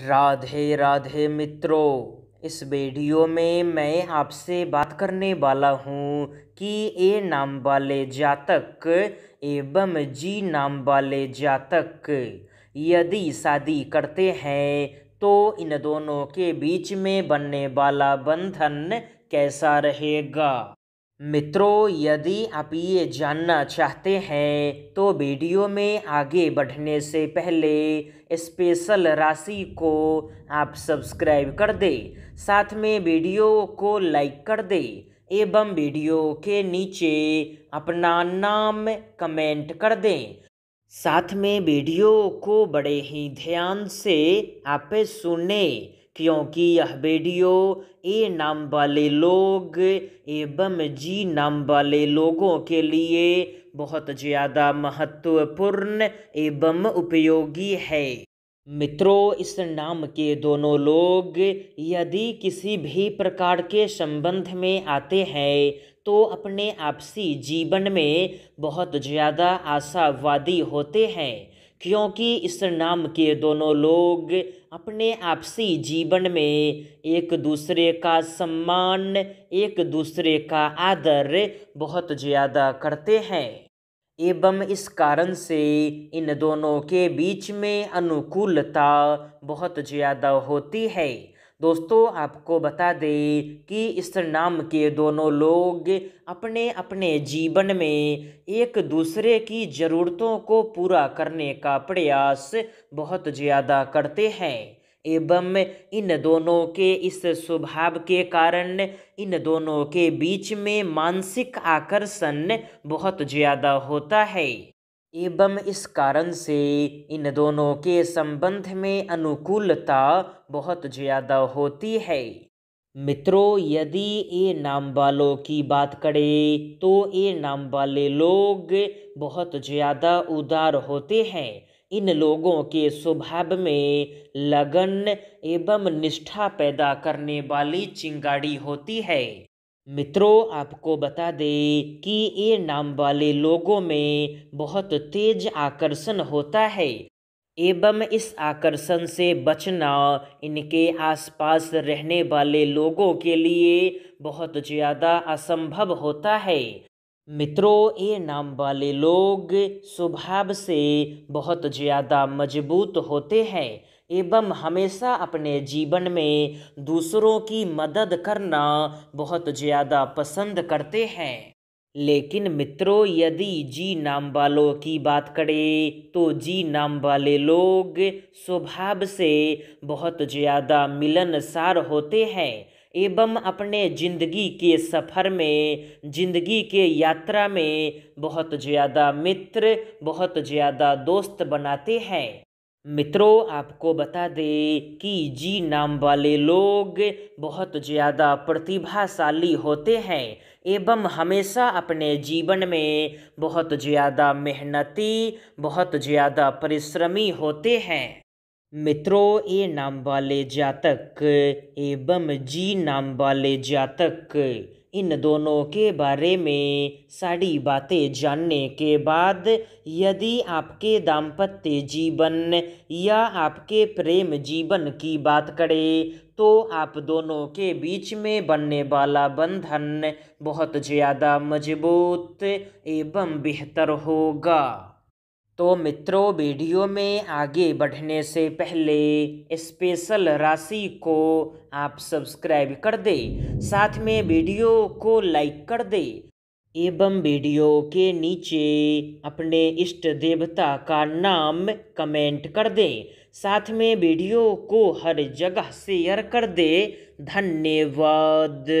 राधे राधे मित्रों इस वीडियो में मैं आपसे बात करने वाला हूँ कि ए नाम वाले जातक एवं जी नाम वाले जातक यदि शादी करते हैं तो इन दोनों के बीच में बनने वाला बंधन कैसा रहेगा मित्रों यदि आप ये जानना चाहते हैं तो वीडियो में आगे बढ़ने से पहले स्पेशल राशि को आप सब्सक्राइब कर दें साथ में वीडियो को लाइक कर दें एवं वीडियो के नीचे अपना नाम कमेंट कर दें साथ में वीडियो को बड़े ही ध्यान से आप सुने क्योंकि यह वीडियो ए नाम वाले लोग एवं जी नाम वाले लोगों के लिए बहुत ज़्यादा महत्वपूर्ण एवं उपयोगी है मित्रों इस नाम के दोनों लोग यदि किसी भी प्रकार के संबंध में आते हैं तो अपने आपसी जीवन में बहुत ज़्यादा आशावादी होते हैं क्योंकि इस नाम के दोनों लोग अपने आपसी जीवन में एक दूसरे का सम्मान एक दूसरे का आदर बहुत ज़्यादा करते हैं एवं इस कारण से इन दोनों के बीच में अनुकूलता बहुत ज़्यादा होती है दोस्तों आपको बता दें कि इस नाम के दोनों लोग अपने अपने जीवन में एक दूसरे की ज़रूरतों को पूरा करने का प्रयास बहुत ज़्यादा करते हैं एवं इन दोनों के इस स्वभाव के कारण इन दोनों के बीच में मानसिक आकर्षण बहुत ज़्यादा होता है एवं इस कारण से इन दोनों के संबंध में अनुकूलता बहुत ज़्यादा होती है मित्रों यदि ए नाम वालों की बात करें तो ये नाम वाले लोग बहुत ज़्यादा उदार होते हैं इन लोगों के स्वभाव में लगन एवं निष्ठा पैदा करने वाली चिंगाड़ी होती है मित्रों आपको बता दें कि ये नाम वाले लोगों में बहुत तेज आकर्षण होता है एवं इस आकर्षण से बचना इनके आसपास रहने वाले लोगों के लिए बहुत ज़्यादा असंभव होता है मित्रों ये नाम वाले लोग स्वभाव से बहुत ज़्यादा मजबूत होते हैं एवं हमेशा अपने जीवन में दूसरों की मदद करना बहुत ज़्यादा पसंद करते हैं लेकिन मित्रों यदि जी नाम वालों की बात करें तो जी नाम वाले लोग स्वभाव से बहुत ज़्यादा मिलनसार होते हैं एवं अपने जिंदगी के सफ़र में जिंदगी के यात्रा में बहुत ज़्यादा मित्र बहुत ज़्यादा दोस्त बनाते हैं मित्रों आपको बता दें कि जी नाम वाले लोग बहुत ज़्यादा प्रतिभाशाली होते हैं एवं हमेशा अपने जीवन में बहुत ज़्यादा मेहनती बहुत ज़्यादा परिश्रमी होते हैं मित्रों ए नाम वाले जातक एवं जी नाम वाले जातक इन दोनों के बारे में सारी बातें जानने के बाद यदि आपके दाम्पत्य जीवन या आपके प्रेम जीवन की बात करें तो आप दोनों के बीच में बनने वाला बंधन बहुत ज़्यादा मजबूत एवं बेहतर होगा तो मित्रों वीडियो में आगे बढ़ने से पहले स्पेशल राशि को आप सब्सक्राइब कर दें साथ में वीडियो को लाइक कर दें एवं वीडियो के नीचे अपने इष्ट देवता का नाम कमेंट कर दें साथ में वीडियो को हर जगह शेयर कर दें धन्यवाद